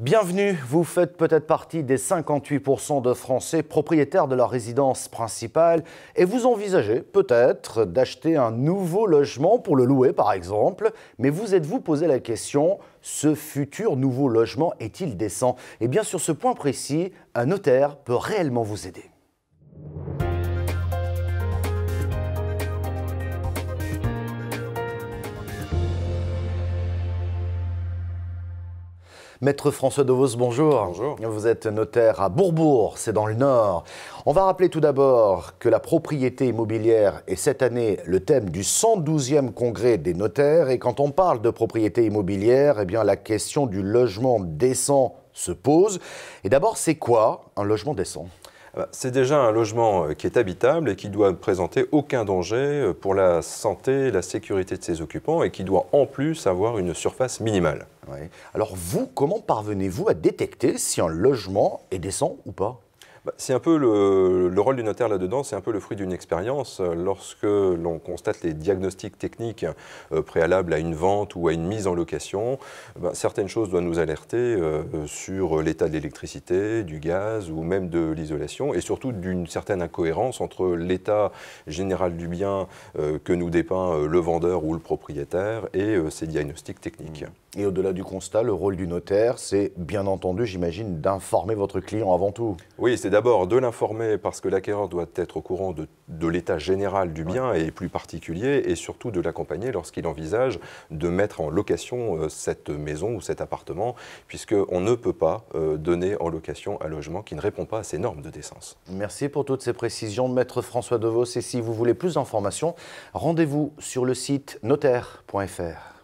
Bienvenue, vous faites peut-être partie des 58% de Français propriétaires de leur résidence principale et vous envisagez peut-être d'acheter un nouveau logement pour le louer par exemple, mais vous êtes-vous posé la question, ce futur nouveau logement est-il décent Et eh bien sur ce point précis, un notaire peut réellement vous aider. Maître François Devos, bonjour. Bonjour. Vous êtes notaire à Bourbourg, c'est dans le Nord. On va rappeler tout d'abord que la propriété immobilière est cette année le thème du 112e congrès des notaires. Et quand on parle de propriété immobilière, eh bien la question du logement décent se pose. Et d'abord, c'est quoi un logement décent ah bah, c'est déjà un logement euh, qui est habitable et qui doit présenter aucun danger euh, pour la santé et la sécurité de ses occupants et qui doit en plus avoir une surface minimale. Alors vous, comment parvenez-vous à détecter si un logement est décent ou pas bah, c'est un peu le, rôle du notaire là-dedans, c'est un peu le fruit d'une expérience. Euh, lorsque l'on constate les diagnostics techniques euh, préalables à une vente ou à une mise en location, bah, certaines choses doivent nous alerter euh, sur l'état de l'électricité, du gaz ou même de l'isolation, et surtout d'une certaine incohérence entre l'état général du bien que nous dépeint le vendeur ou le propriétaire et ces diagnostics techniques. Mmh. Et au-delà du constat, le rôle du notaire, c'est bien entendu, j'imagine, d'informer votre client avant tout. Oui, c'est d'abord de l'informer parce que l'acquéreur doit être au courant de, l'état général du bien et plus particulier, et surtout de l'accompagner lorsqu'il envisage de mettre en location euh, cette maison ou cet appartement, puisqu'on ne peut pas euh, donner en location un logement qui ne répond pas à ces normes de décence. Merci pour toutes ces précisions, Maître François Devos. Et si vous voulez plus d'informations, rendez-vous sur le site notaire.fr.